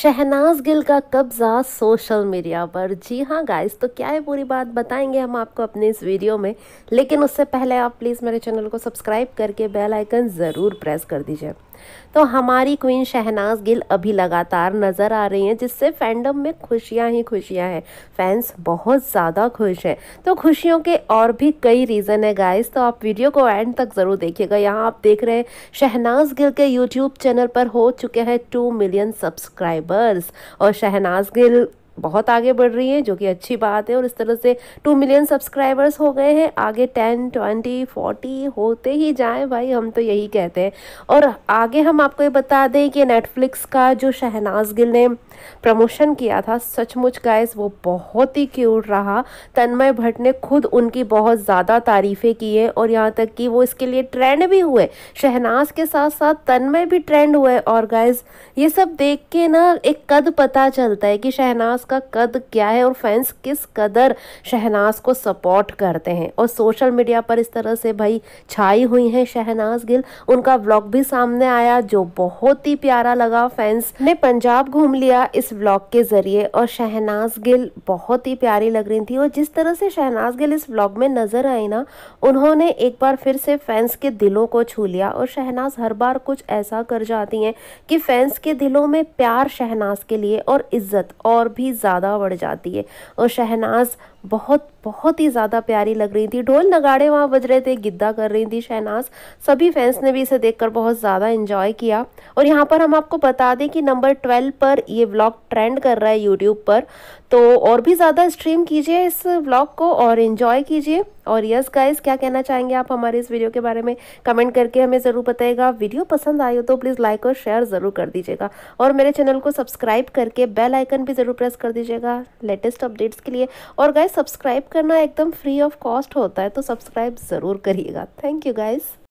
शहनाज गिल का कब्जा social media पर जी हाँ गाइस तो क्या है पूरी बात बताएंगे हम आपको अपने इस वीडियो में लेकिन उससे पहले आप प्लीज़ मेरे चैनल को सब्सक्राइब करके बेल आइकन ज़रूर प्रेस कर दीजिए तो हमारी क्वीन शहनाज गिल अभी लगातार नज़र आ रही हैं जिससे फैंडम में खुशियां ही खुशियां हैं फैंस बहुत ज़्यादा खुश हैं तो खुशियों के और भी कई रीज़न है गाइस तो आप वीडियो को एंड तक ज़रूर देखिएगा यहाँ आप देख रहे हैं शहनाज गिल के यूट्यूब चैनल पर हो चुके हैं टू मिलियन सब्सक्राइबर्स और शहनाज गिल बहुत आगे बढ़ रही हैं जो कि अच्छी बात है और इस तरह से टू मिलियन सब्सक्राइबर्स हो गए हैं आगे टेन ट्वेंटी फोर्टी होते ही जाएं भाई हम तो यही कहते हैं और आगे हम आपको ये बता दें कि नेटफ्लिक्स का जो शहनाज गिल ने प्रमोशन किया था सचमुच गाइस वो बहुत ही क्यूट रहा तन्मय भट्ट ने खुद उनकी बहुत ज़्यादा तारीफ़ें की है और यहाँ तक कि वो इसके लिए ट्रेंड भी हुए शहनाज के साथ साथ तन्मय भी ट्रेंड हुए और गाइज ये सब देख के ना एक कद पता चलता है कि शहनाज शहनाज का कद क्या है और फैंस किस कदर शहनाज को सपोर्ट करते हैं और सोशल मीडिया पर इस तरह से भाई छाई हुई हैं शहनाज गिल उनका व्लॉग भी सामने आया जो बहुत ही प्यारा लगा फैंस ने पंजाब घूम लिया इस व्लॉग के जरिए और शहनाज गिल बहुत ही प्यारी लग रही थी और जिस तरह से शहनाज गिल इस व्लॉग में नजर आई ना उन्होंने एक बार फिर से फैंस के दिलों को छू लिया और शहनाज हर बार कुछ ऐसा कर जाती हैं कि फैंस के दिलों में प्यार शहनाज के लिए और इज्जत और भी ही ज़्यादा बढ़ जाती है और शहनाज बहुत बहुत ही ज़्यादा प्यारी लग रही थी ढोल नगाड़े वहाँ बज रहे थे गिद्दा कर रही थी शहनाज सभी फैंस ने भी इसे देखकर बहुत ज़्यादा इन्जॉय किया और यहाँ पर हम आपको बता दें कि नंबर ट्वेल्व पर ये ब्लॉग ट्रेंड कर रहा है यूट्यूब पर तो और भी ज़्यादा स्ट्रीम कीजिए इस ब्लॉग को और इन्जॉय कीजिए और यस गाइस क्या कहना चाहेंगे आप हमारे इस वीडियो के बारे में कमेंट करके हमें ज़रूर बताइएगा वीडियो पसंद आई हो तो प्लीज़ लाइक और शेयर ज़रूर कर दीजिएगा और मेरे चैनल को सब्सक्राइब करके बेल आइकन भी ज़रूर प्रेस कर दीजिएगा लेटेस्ट अपडेट्स के लिए और गाइज सब्सक्राइब करना एकदम फ्री ऑफ कॉस्ट होता है तो सब्सक्राइब ज़रूर करिएगा थैंक यू गाइज़